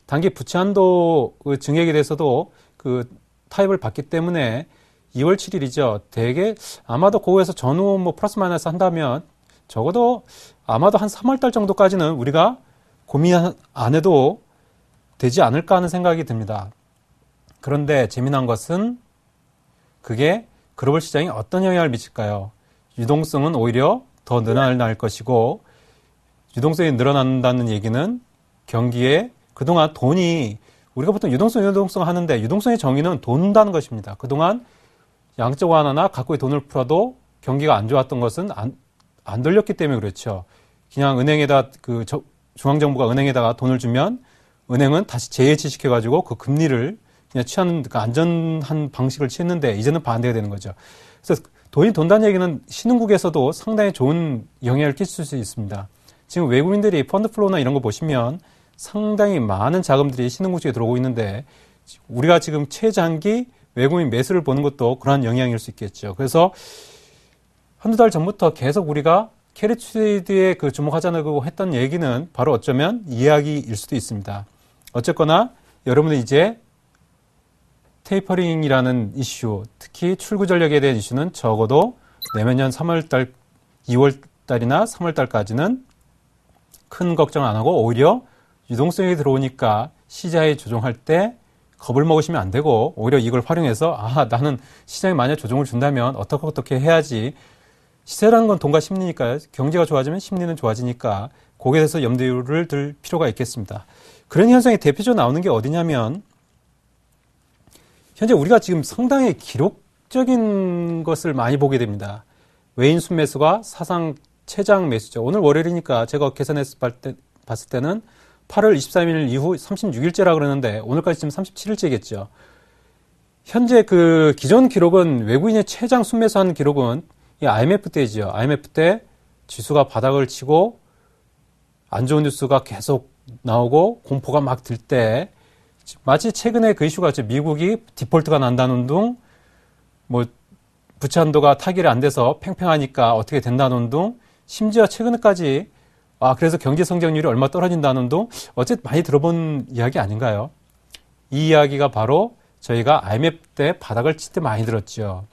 S1: 단기 부채 한도 증액에 대해서도 그 타입을 받기 때문에 2월 7일이죠. 대개 아마도 고에서 전후 뭐 플러스 마이너스 한다면 적어도 아마도 한 3월 달 정도까지는 우리가 고민 안 해도 되지 않을까 하는 생각이 듭니다. 그런데 재미난 것은 그게 글로벌 시장에 어떤 영향을 미칠까요? 유동성은 오히려 더 늘어날 것이고 유동성이 늘어난다는 얘기는 경기에 그동안 돈이 우리가 보통 유동성 유동성 하는데 유동성의 정의는 돈다는 것입니다. 그동안 양적 완화나 각국의 돈을 풀어도 경기가 안 좋았던 것은 안, 안 돌렸기 때문에 그렇죠. 그냥 은행에다 그 저, 중앙정부가 은행에다가 돈을 주면 은행은 다시 재예치시켜가지고 그 금리를 그냥 취하는 그 안전한 방식을 취했는데 이제는 반대가 되는 거죠. 그래서 돈이 돈다는 얘기는 신흥국에서도 상당히 좋은 영향을 끼칠 수 있습니다. 지금 외국인들이 펀드플로우나 이런 거 보시면 상당히 많은 자금들이 신흥국 쪽에 들어오고 있는데 우리가 지금 최장기 외국인 매수를 보는 것도 그러한 영향일 수 있겠죠. 그래서 한두 달 전부터 계속 우리가 캐리트레이드에 그 주목하자고 그 했던 얘기는 바로 어쩌면 이야기일 수도 있습니다. 어쨌거나 여러분은 이제 테이퍼링이라는 이슈, 특히 출구 전략에 대한 이슈는 적어도 내면년 3월달, 2월달이나 3월달까지는 큰 걱정 안 하고 오히려 유동성이 들어오니까 시장에 조정할 때 겁을 먹으시면 안 되고 오히려 이걸 활용해서 아 나는 시장에 만약 조정을 준다면 어떻게 어떻게 해야지 시세라는 건 돈과 심리니까 경제가 좋아지면 심리는 좋아지니까 거기에 대해서 염두를 들 필요가 있겠습니다. 그런 현상이 대표적으로 나오는 게 어디냐면 현재 우리가 지금 상당히 기록적인 것을 많이 보게 됩니다. 외인 순매수가 사상 최장 매수죠. 오늘 월요일이니까 제가 계산해서 봤을 때는 8월 23일 이후 36일째라 그러는데 오늘까지 지금 37일째겠죠. 현재 그 기존 기록은 외국인의 최장 순매수한 기록은 이 IMF 때지요. IMF 때 지수가 바닥을 치고 안 좋은 뉴스가 계속 나오고 공포가 막 들 때 마치 최근에 그 이슈가 있죠. 미국이 디폴트가 난다는 둥, 뭐 부채 한도가 타결이 안 돼서 팽팽하니까 어떻게 된다는 둥, 심지어 최근까지 아 그래서 경제 성장률이 얼마 떨어진다는 둥 어쨌든 많이 들어본 이야기 아닌가요? 이 이야기가 바로 저희가 IMF 때 바닥을 칠 때 많이 들었죠.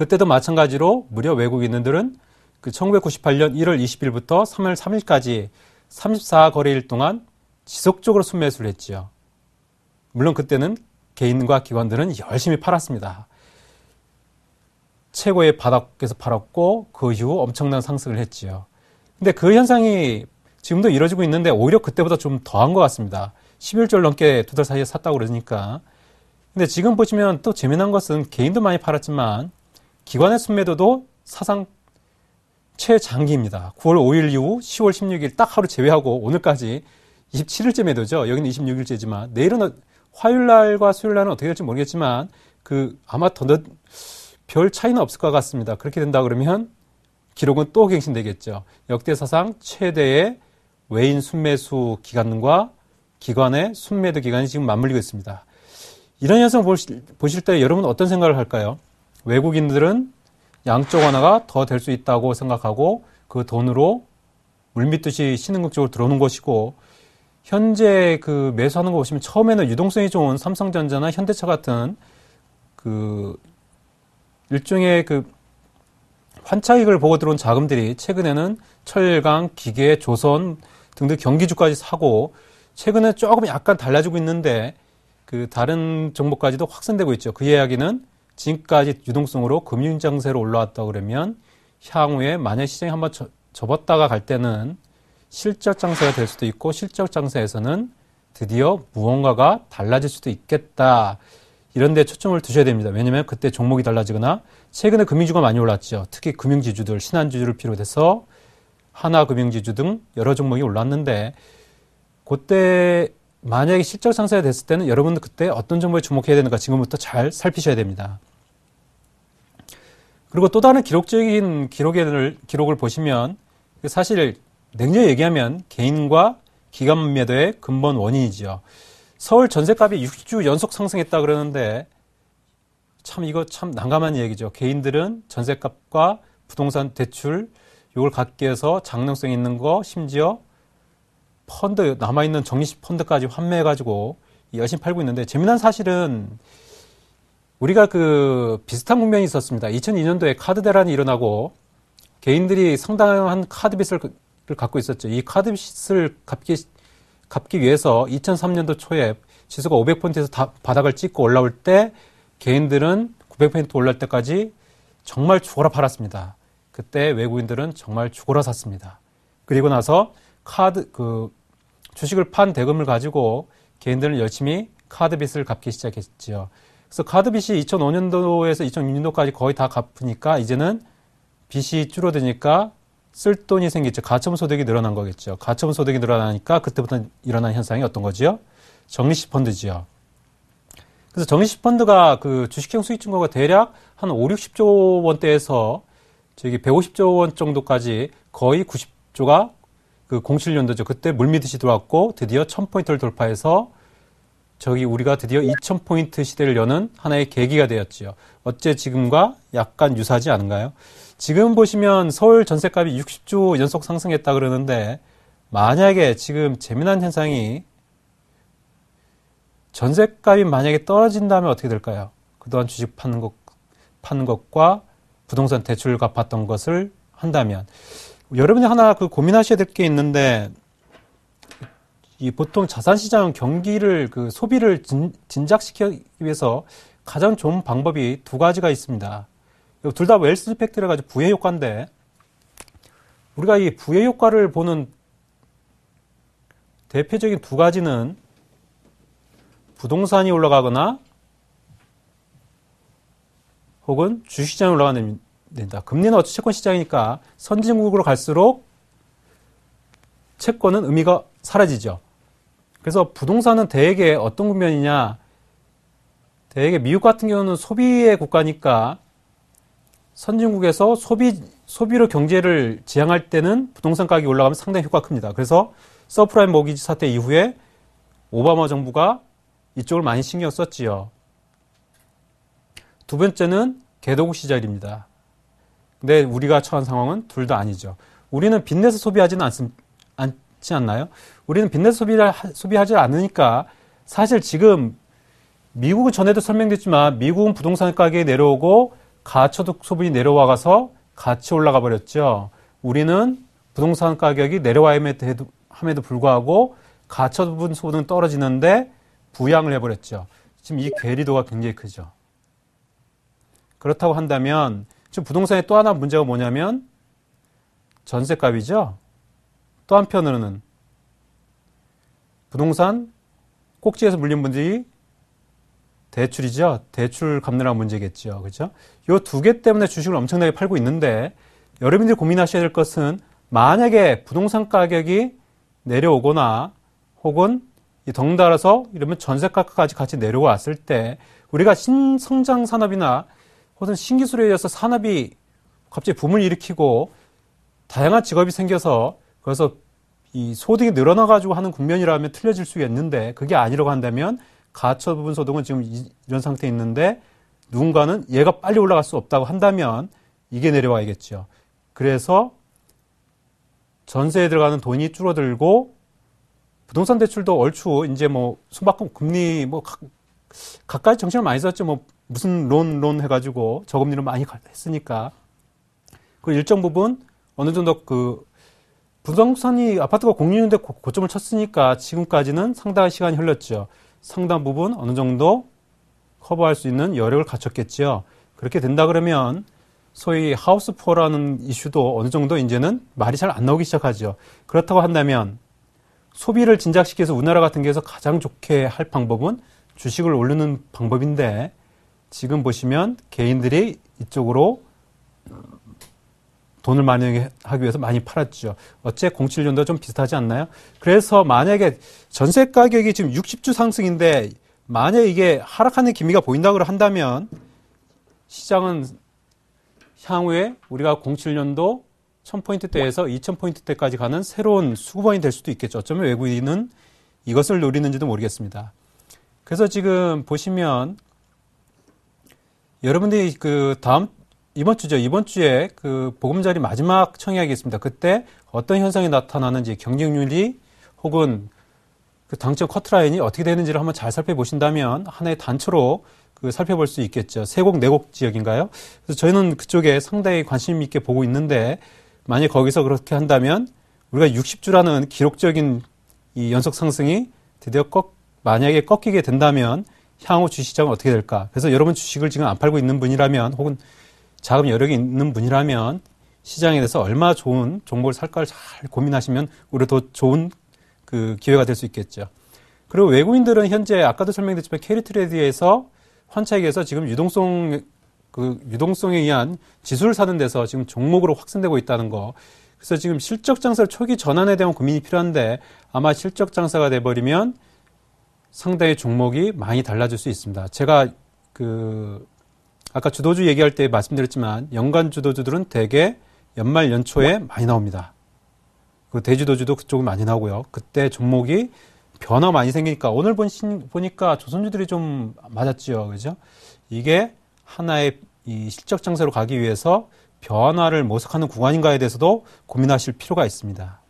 S1: 그때도 마찬가지로 무려 외국인들은 그 1998년 1월 20일부터 3월 3일까지 34거래일 동안 지속적으로 순매수를 했지요. 물론 그때는 개인과 기관들은 열심히 팔았습니다. 최고의 바닥에서 팔았고 그 이후 엄청난 상승을 했지요. 근데 그 현상이 지금도 이뤄지고 있는데 오히려 그때보다 좀 더한 것 같습니다. 11절 넘게 두 달 사이에 샀다고 그러니까. 근데 지금 보시면 또 재미난 것은 개인도 많이 팔았지만 기관의 순매도도 사상 최장기입니다. 9월 5일 이후 10월 16일 딱 하루 제외하고 오늘까지 27일째 매도죠. 여기는 26일째지만 내일은 화요일 날과 수요일 날은 어떻게 될지 모르겠지만 그 아마 더별 차이는 없을 것 같습니다. 그렇게 된다 그러면 기록은 또 갱신되겠죠. 역대 사상 최대의 외인 순매수 기간과 기관의 순매도 기간이 지금 맞물리고 있습니다. 이런 현상 보실, 보실 때 여러분 어떤 생각을 할까요? 외국인들은 양쪽 하나가 더 될 수 있다고 생각하고 그 돈으로 물밑듯이 신흥국쪽으로 들어오는 것이고 현재 그 매수하는 거 보시면 처음에는 유동성이 좋은 삼성전자나 현대차 같은 그 일종의 그 환차익을 보고 들어온 자금들이 최근에는 철강, 기계, 조선 등등 경기주까지 사고 최근에 조금 약간 달라지고 있는데 그 다른 종목까지도 확산되고 있죠. 그 이야기는 지금까지 유동성으로 금융장세로 올라왔다 그러면 향후에 만약 시장이 한번 접었다가 갈 때는 실적 장세가 될 수도 있고 실적 장세에서는 드디어 무언가가 달라질 수도 있겠다. 이런 데 초점을 두셔야 됩니다. 왜냐면 하 그때 종목이 달라지거나 최근에 금융주가 많이 올랐죠. 특히 금융지주들, 신한지주를 비롯해서 하나금융지주 등 여러 종목이 올랐는데 그때 만약에 실적 상세가 됐을 때는 여러분 들 그때 어떤 종목에 주목해야 되는가 지금부터 잘 살피셔야 됩니다. 그리고 또 다른 기록적인 기록을, 기록을 보시면 그 사실 냉정히 얘기하면 개인과 기관 매도의 근본 원인이죠 서울 전세값이 6주 0 연속 상승했다 그러는데 참 이거 참 난감한 얘기죠. 개인들은 전세값과 부동산 대출 요걸 갖기 위해서 장능성 있는 거 심지어 펀드 남아있는 정리식 펀드까지 환매해가지고 여신 팔고 있는데 재미난 사실은 우리가 그 비슷한 국면이 있었습니다. 2002년도에 카드 대란이 일어나고 개인들이 상당한 카드 빚을 그, 갖고 있었죠. 이 카드 빚을 갚기, 갚기 위해서 2003년도 초에 지수가 500포인트에서 다, 바닥을 찍고 올라올 때 개인들은 900포인트 올라올 때까지 정말 죽어라 팔았습니다. 그때 외국인들은 정말 죽어라 샀습니다. 그리고 나서 카드 그 주식을 판 대금을 가지고 개인들은 열심히 카드 빚을 갚기 시작했죠 그래서 카드 빚이 2005년도에서 2006년도까지 거의 다 갚으니까 이제는 빚이 줄어드니까 쓸 돈이 생기죠. 가처분 소득이 늘어난 거겠죠. 가처분 소득이 늘어나니까 그때부터 일어난 현상이 어떤 거지요? 정리식 펀드지요. 그래서 정리식 펀드가 그 주식형 수익증거가 대략 한 5, 60조 원대에서 저기 150조 원 정도까지 거의 90조가 그 07년도죠. 그때 물미듯이 들어왔고 드디어 1000포인트를 돌파해서 저기 우리가 드디어 2000포인트 시대를 여는 하나의 계기가 되었지요. 어째 지금과 약간 유사하지 않은가요? 지금 보시면 서울 전세값이 60조 연속 상승했다 그러는데 만약에 지금 재미난 현상이 전세값이 만약에 떨어진다면 어떻게 될까요? 그동안 주식 파는 것, 파는 것과 부동산 대출을 갚았던 것을 한다면 여러분이 하나 그 고민하셔야 될 게 있는데 이 보통 자산시장 경기를 그 소비를 진, 진작시키기 위해서 가장 좋은 방법이 두 가지가 있습니다. 둘 다 웰스 팩트라 가지고 부의 효과인데 우리가 이 부의 효과를 보는 대표적인 두 가지는 부동산이 올라가거나 혹은 주시장이 올라가는 된다. 금리는 어차피 채권 시장이니까 선진국으로 갈수록 채권은 의미가 사라지죠. 그래서 부동산은 대개 어떤 국면이냐 대개 미국 같은 경우는 소비의 국가니까 선진국에서 소비 소비로 경제를 지향할 때는 부동산 가격이 올라가면 상당히 효과가 큽니다. 그래서 서프라임 모기지 사태 이후에 오바마 정부가 이쪽을 많이 신경 썼지요. 두 번째는 개도국 시절입니다. 근데 우리가 처한 상황은 둘 다 아니죠. 우리는 빚내서 소비하지는 않, 않지 않나요? 우리는 빛내 소비를 소비하지 않으니까 사실 지금 미국은 전에도 설명됐지만 미국은 부동산 가격이 내려오고 가처득 소비이 내려와서 같이 올라가 버렸죠. 우리는 부동산 가격이 내려와임 함에도 불구하고 가처분 소득은 떨어지는데 부양을 해버렸죠. 지금 이 괴리도가 굉장히 크죠. 그렇다고 한다면 지금 부동산의 또 하나 문제가 뭐냐면 전세값이죠. 또 한편으로는 부동산 꼭지에서 물린 분들이 대출이죠. 대출 갚느라 문제겠죠. 그렇죠? 이 두 개 때문에 주식을 엄청나게 팔고 있는데 여러분들이 고민하셔야 될 것은 만약에 부동산 가격이 내려오거나 혹은 덩달아서 이러면 전세가까지 같이 내려왔을 때 우리가 신성장 산업이나 혹은 신기술에 의해서 산업이 갑자기 붐을 일으키고 다양한 직업이 생겨서 그래서 이 소득이 늘어나가지고 하는 국면이라면 틀려질 수 있는데 그게 아니라고 한다면 가처분 소득은 지금 이런 상태에 있는데 누군가는 얘가 빨리 올라갈 수 없다고 한다면 이게 내려와야겠죠. 그래서 전세에 들어가는 돈이 줄어들고 부동산 대출도 얼추 이제 뭐 손바꿈 금리 뭐 각, 가까이 정신을 많이 썼죠. 뭐 무슨 론, 론 해가지고 저금리를 많이 했으니까 그 일정 부분 어느 정도 그 부동산이 아파트가 공유인데 고점을 쳤으니까 지금까지는 상당한 시간이 흘렀죠. 상당 부분 어느 정도 커버할 수 있는 여력을 갖췄겠지요. 그렇게 된다 그러면 소위 하우스포라는 이슈도 어느 정도 이제는 말이 잘 안 나오기 시작하죠. 그렇다고 한다면 소비를 진작시켜서 우리나라 같은 경에서 가장 좋게 할 방법은 주식을 올리는 방법인데 지금 보시면 개인들이 이쪽으로 돈을 많이 하기 위해서 많이 팔았죠. 어째 07년도 좀 비슷하지 않나요? 그래서 만약에 전세 가격이 지금 60주 상승인데 만약 이게 하락하는 기미가 보인다고 한다면 시장은 향후에 우리가 07년도 1000포인트대에서 2000포인트대까지 가는 새로운 수구번이 될 수도 있겠죠. 어쩌면 외국인은 이것을 노리는지도 모르겠습니다. 그래서 지금 보시면 여러분들이 그 다음 이번 주죠. 이번 주에 그 보금자리 마지막 청약이 있습니다. 그때 어떤 현상이 나타나는지 경쟁률이 혹은 그 당첨 커트라인이 어떻게 되는지를 한번 잘 살펴보신다면 하나의 단초로 그 살펴볼 수 있겠죠. 세곡, 네곡 지역인가요? 그래서 저희는 그쪽에 상당히 관심 있게 보고 있는데 만약 거기서 그렇게 한다면 우리가 60주라는 기록적인 이 연속 상승이 드디어 꺾, 만약에 꺾이게 된다면 향후 주시장은 어떻게 될까? 그래서 여러분 주식을 지금 안 팔고 있는 분이라면 혹은 자금 여력이 있는 분이라면 시장에 대해서 얼마 좋은 종목을 살까를 잘 고민하시면 오히려 더 좋은 그 기회가 될 수 있겠죠. 그리고 외국인들은 현재 아까도 설명드렸지만 캐리 트레이드에서 환차익에서 지금 유동성 그 유동성에 의한 지수를 사는 데서 지금 종목으로 확산되고 있다는 거. 그래서 지금 실적 장사를 초기 전환에 대한 고민이 필요한데 아마 실적 장사가 돼 버리면 상당히 종목이 많이 달라질 수 있습니다. 제가 그 아까 주도주 얘기할 때 말씀드렸지만 연간 주도주들은 대개 연말 연초에 많이 나옵니다. 그 대주도주도 그쪽은 많이 나오고요. 그때 종목이 변화 많이 생기니까 오늘 본 보니까 조선주들이 좀 맞았지요. 그죠? 이게 하나의 이 실적 장세로 가기 위해서 변화를 모색하는 구간인가에 대해서도 고민하실 필요가 있습니다.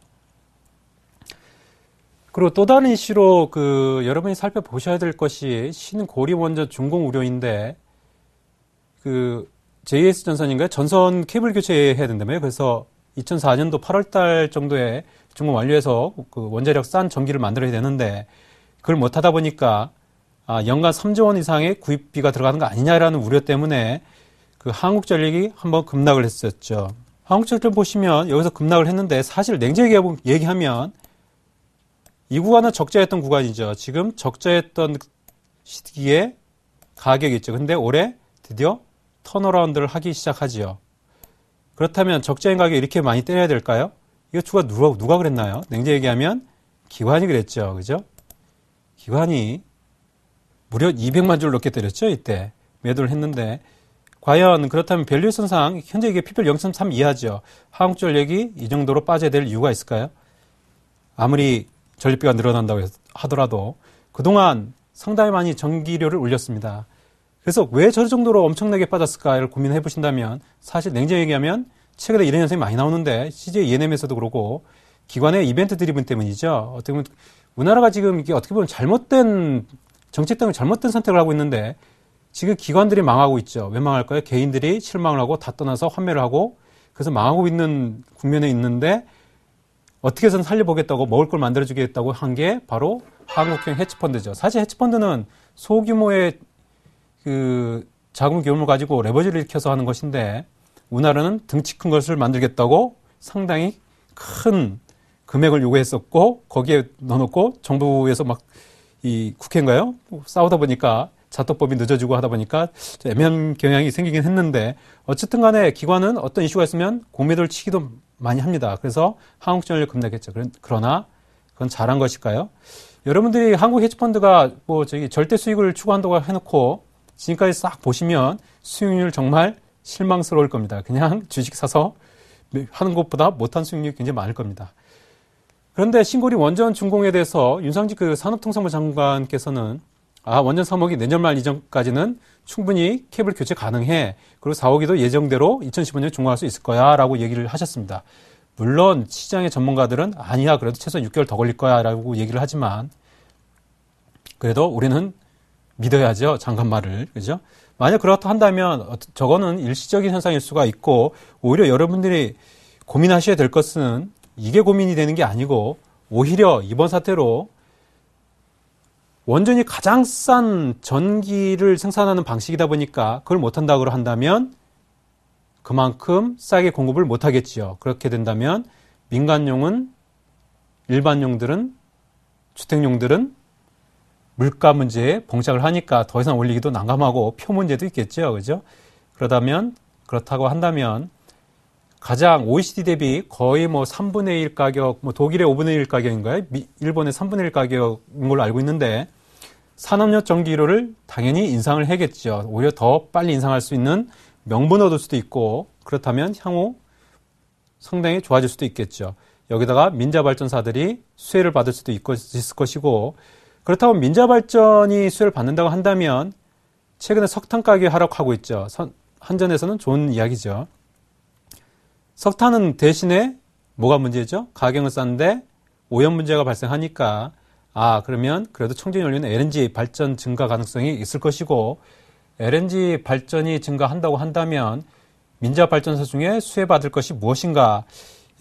S1: 그리고 또 다른 이슈로 그 여러분이 살펴보셔야 될 것이 신고리 원전 준공 우려인데 그 JS 전선인가요? 전선 케이블 교체해야 된다며요. 그래서 2004년도 8월달 정도에 중공 완료해서 그 원자력 싼 전기를 만들어야 되는데 그걸 못하다 보니까 아, 연간 3조 원 이상의 구입비가 들어가는 거 아니냐라는 우려 때문에 그 한국전력이 한번 급락을 했었죠. 한국전력 보시면 여기서 급락을 했는데 사실 냉정하게 얘기하면 이 구간은 적자였던 구간이죠. 지금 적자였던 시기에 가격이 있죠. 근데 올해 드디어 턴어라운드를 하기 시작하지요. 그렇다면 적재인 가격 이렇게 많이 때려야 될까요? 이거 누가, 누가, 누가 그랬나요? 냉재 얘기하면 기관이 그랬죠. 그죠? 기관이 무려 200만 주를 넘게 때렸죠. 이때 매도를 했는데 과연 그렇다면 밸류에이상 현재 이게 피플 0.3 이하죠. 하한국 얘기 이 정도로 빠져야 될 이유가 있을까요? 아무리 전력비가 늘어난다고 하더라도 그동안 상당히 많이 전기료를 올렸습니다. 그래서 왜 저 정도로 엄청나게 빠졌을까를 고민해 보신다면 사실 냉정히 얘기하면 최근에 이런 현상이 많이 나오는데 CJ ENM에서도 그러고 기관의 이벤트 드리븐 때문이죠. 어떻게 보면 우리나라가 지금 이게 어떻게 보면 잘못된 정책 때문에 잘못된 선택을 하고 있는데 지금 기관들이 망하고 있죠. 왜 망할까요? 개인들이 실망을 하고 다 떠나서 환매를 하고 그래서 망하고 있는 국면에 있는데 어떻게 해서든 살려보겠다고 먹을 걸 만들어주겠다고 한 게 바로 한국형 헤치펀드죠 사실 헤치펀드는 소규모의 그 자금 규모를 가지고 레버지를 일으켜서 하는 것인데 우나라는 등치 큰 것을 만들겠다고 상당히 큰 금액을 요구했었고 거기에 넣어놓고 정부에서 막 이 국회인가요 싸우다 보니까 자토법이 늦어지고 하다 보니까 애매한 경향이 생기긴 했는데 어쨌든 간에 기관은 어떤 이슈가 있으면 공매도를 치기도 많이 합니다. 그래서 한국전을 급락했죠. 그러나 그건 잘한 것일까요? 여러분들이 한국 헤지펀드가 뭐 저기 절대 수익을 추구한다고 해놓고 지금까지 싹 보시면 수익률 정말 실망스러울 겁니다. 그냥 주식 사서 하는 것보다 못한 수익률이 굉장히 많을 겁니다. 그런데 신고리 원전 준공에 대해서 윤상직 그 산업통상부 장관께서는 아, 원전 3억이 내년 말 이전까지는 충분히 케이블 교체 가능해. 그리고 4억기도 예정대로 2015년에 종료할 수 있을 거야. 라고 얘기를 하셨습니다. 물론 시장의 전문가들은 아니야. 그래도 최소 6개월 더 걸릴 거야. 라고 얘기를 하지만 그래도 우리는 믿어야죠. 장관 말을. 그죠? 만약 그렇다 한다면 어, 저거는 일시적인 현상일 수가 있고 오히려 여러분들이 고민하셔야 될 것은 이게 고민이 되는 게 아니고 오히려 이번 사태로 원전이 가장 싼 전기를 생산하는 방식이다 보니까 그걸 못한다고 한다면 그만큼 싸게 공급을 못하겠지요. 그렇게 된다면 민간용은 일반용들은 주택용들은 물가 문제에 봉착을 하니까 더 이상 올리기도 난감하고 표 문제도 있겠죠. 그죠? 그러다면 그렇다고 한다면 가장 OECD 대비 거의 뭐 3분의 1 가격, 뭐 독일의 5분의 1 가격인가요? 일본의 3분의 1 가격인 걸로 알고 있는데 산업력 전기료를 당연히 인상을 해겠죠. 오히려 더 빨리 인상할 수 있는 명분 얻을 수도 있고 그렇다면 향후 상당히 좋아질 수도 있겠죠. 여기다가 민자 발전사들이 수혜를 받을 수도 있을 것이고 그렇다면 민자 발전이 수혜를 받는다고 한다면 최근에 석탄 가격이 하락하고 있죠. 한전에서는 좋은 이야기죠. 석탄은 대신에 뭐가 문제죠? 가격은 싼데 오염 문제가 발생하니까 아 그러면 그래도 청정연료는 LNG 발전 증가 가능성이 있을 것이고 LNG 발전이 증가한다고 한다면 민자 발전소 중에 수혜받을 것이 무엇인가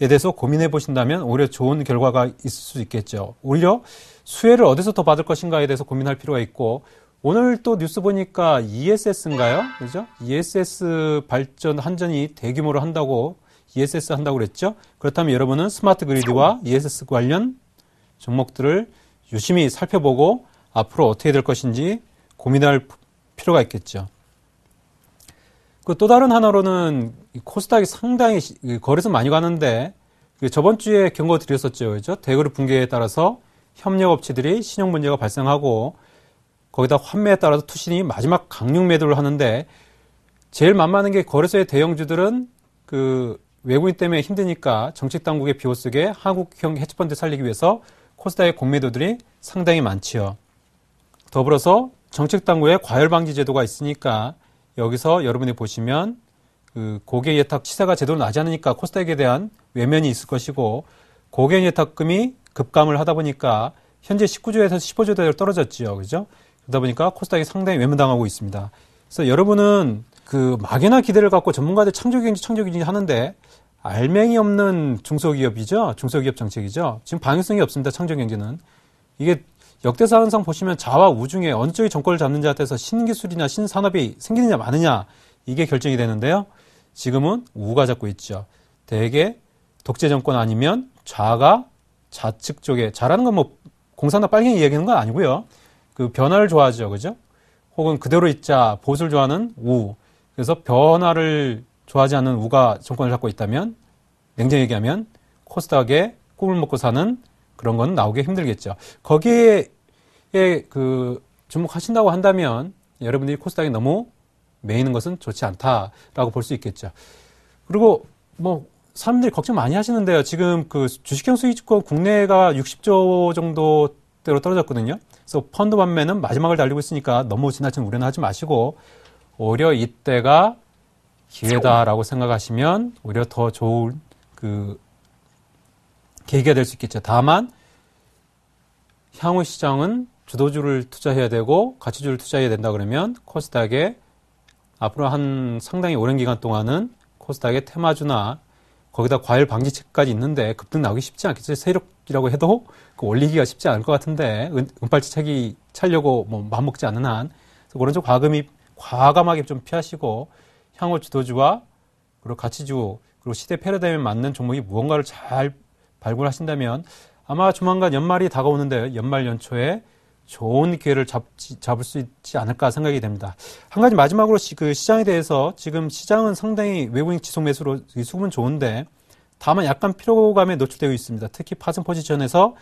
S1: 에 대해서 고민해 보신다면 오히려 좋은 결과가 있을 수 있겠죠. 오히려 수혜를 어디서 더 받을 것인가에 대해서 고민할 필요가 있고 오늘 또 뉴스 보니까 ESS인가요? 그죠? ESS 발전 한전이 대규모로 한다고 ESS 한다고 그랬죠? 그렇다면 여러분은 스마트 그리드와 ESS 관련 종목들을 유심히 살펴보고 앞으로 어떻게 될 것인지 고민할 필요가 있겠죠. 그또 다른 하나로는 코스닥이 상당히 거래소 많이 가는데 그 저번 주에 경고 드렸었죠. 그죠? 대그룹 붕괴에 따라서 협력업체들이 신용 문제가 발생하고 거기다 환매에 따라서 투신이 마지막 강력 매도를 하는데 제일 만만한 게 거래소의 대형주들은 그 외국인 때문에 힘드니까 정책 당국의 비호 속에 한국형 헤지펀드 살리기 위해서 코스닥의 공매도들이 상당히 많지요. 더불어서 정책 당국의 과열 방지 제도가 있으니까 여기서 여러분이 보시면 그 고객 예탁 시세가 제대로 나지 않으니까 코스닥에 대한 외면이 있을 것이고 고객 예탁금이 급감을 하다 보니까 현재 19조에서 15조 대로 떨어졌지요. 그죠? 그러다 보니까 코스닥이 상당히 외면당하고 있습니다. 그래서 여러분은 그 막연한 기대를 갖고 전문가들 창조경제 창조경제 기 하는데 알맹이 없는 중소기업이죠. 중소기업 정책이죠. 지금 방향성이 없습니다. 창조경제는. 이게 역대사 항상 보시면 자와 우중에 언제의 정권을 잡는 지한테서 신기술이나 신산업이 생기느냐 마느냐 이게 결정이 되는데요. 지금은 우가 잡고 있죠. 대개 독재 정권 아니면 좌가 좌측 쪽에 좌라는 건 뭐 공산당 빨갱이 얘기하는 건 아니고요. 그 변화를 좋아하죠. 그죠? 혹은 그대로 있자 보수를 좋아하는 우. 그래서 변화를 좋아하지 않는 우가 정권을 잡고 있다면 냉정히 얘기하면 코스닥에 꿈을 먹고 사는 그런 건 나오기 힘들겠죠. 거기에 그 주목하신다고 한다면 여러분들이 코스닥에 너무 매이는 것은 좋지 않다라고 볼 수 있겠죠. 그리고 뭐 사람들이 걱정 많이 하시는데요. 지금 그 주식형 수익주권 국내가 60조 정도대로 떨어졌거든요. 그래서 펀드 반매는 마지막을 달리고 있으니까 너무 지나친 우려는 하지 마시고 오히려 이때가 기회다라고 생각하시면 오히려 더 좋은 그 계기가 될 수 있겠죠. 다만 향후 시장은 주도주를 투자해야 되고 가치주를 투자해야 된다 그러면 코스닥에 앞으로 한 상당히 오랜 기간 동안은 코스닥에 테마주나 거기다 과열 방지책까지 있는데 급등 나오기 쉽지 않겠죠. 세력이라고 해도 그 올리기가 쉽지 않을 것 같은데 은, 은팔치책이 차려고 뭐 맘먹지 않는 한 그런 래서쪽 과금이 과감하게 좀 피하시고 향후 주도주와 그리고 가치주 그리고 시대 패러다임에 맞는 종목이 무언가를 잘 발굴하신다면 아마 조만간 연말이 다가오는데 연말 연초에 좋은 기회를 잡지, 잡을 수 있지 않을까 생각이 됩니다. 한 가지 마지막으로 시, 그 시장에 대해서 지금 시장은 상당히 외국인 지속 매수로 수급은 좋은데 다만 약간 피로감에 노출되고 있습니다. 특히 파생 포지션에서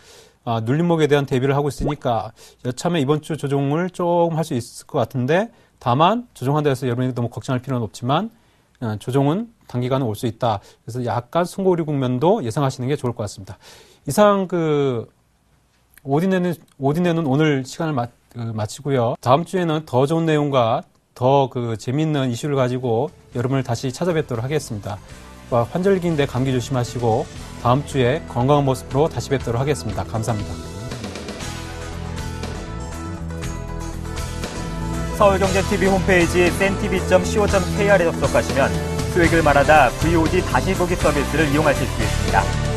S1: 아, 눌림목에 대한 대비를 하고 있으니까 여차하면 이번 주 조정을 조금 할 수 있을 것 같은데 다만 조정한다 해서 여러분이 너무 걱정할 필요는 없지만 어, 조정은 단기간에 올 수 있다. 그래서 약간 승고리 국면도 예상하시는 게 좋을 것 같습니다. 이상 그 오디네는 오디네는 오늘 시간을 마, 그 마치고요. 다음 주에는 더 좋은 내용과 더 그 재미있는 이슈를 가지고 여러분을 다시 찾아뵙도록 하겠습니다. 환절기인데 감기 조심하시고 다음 주에 건강한 모습으로 다시 뵙도록 하겠습니다. 감사합니다. 서울경제TV 홈페이지 센티비.co.kr에 접속하시면 수익을 말하다 VOD 다시 보기 서비스를 이용하실 수 있습니다.